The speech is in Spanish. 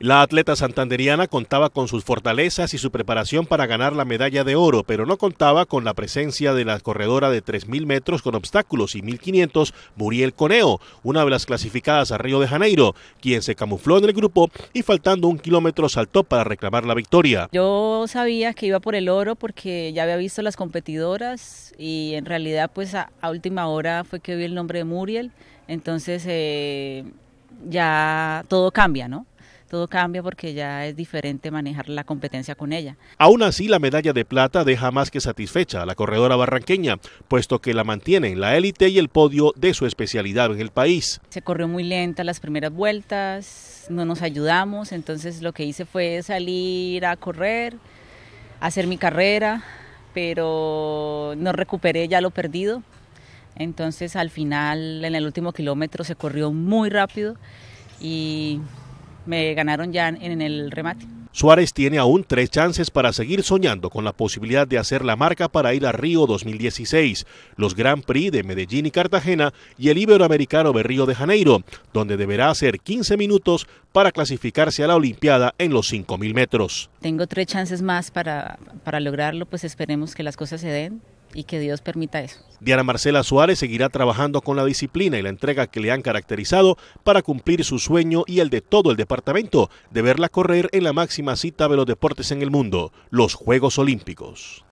La atleta santanderiana contaba con sus fortalezas y su preparación para ganar la medalla de oro, pero no contaba con la presencia de la corredora de 3.000 metros con obstáculos y 1.500, Muriel Coneo, una de las clasificadas a Río de Janeiro, quien se camufló en el grupo y faltando un kilómetro saltó para reclamar la victoria. Yo sabía que iba por el oro porque ya había visto las competidoras y en realidad pues a, última hora fue que vi el nombre de Muriel, entonces eh, ya todo cambia, ¿no? todo cambia porque ya es diferente manejar la competencia con ella. Aún así, la medalla de plata deja más que satisfecha a la corredora barranqueña, puesto que la mantiene en la élite y el podio de su especialidad en el país. Se corrió muy lenta las primeras vueltas, no nos ayudamos, entonces lo que hice fue salir a correr, hacer mi carrera, pero no recuperé ya lo perdido. Entonces al final, en el último kilómetro, se corrió muy rápido y me ganaron ya en el remate. Suárez tiene aún tres chances para seguir soñando con la posibilidad de hacer la marca para ir a Río 2016, los Grand Prix de Medellín y Cartagena y el Iberoamericano de Río de Janeiro, donde deberá hacer 15 minutos para clasificarse a la Olimpiada en los 5.000 metros. Tengo tres chances más para, para lograrlo, pues esperemos que las cosas se den y que Dios permita eso. Diana Marcela Suárez seguirá trabajando con la disciplina y la entrega que le han caracterizado para cumplir su sueño y el de todo el departamento de verla correr en la máxima cita de los deportes en el mundo, los Juegos Olímpicos.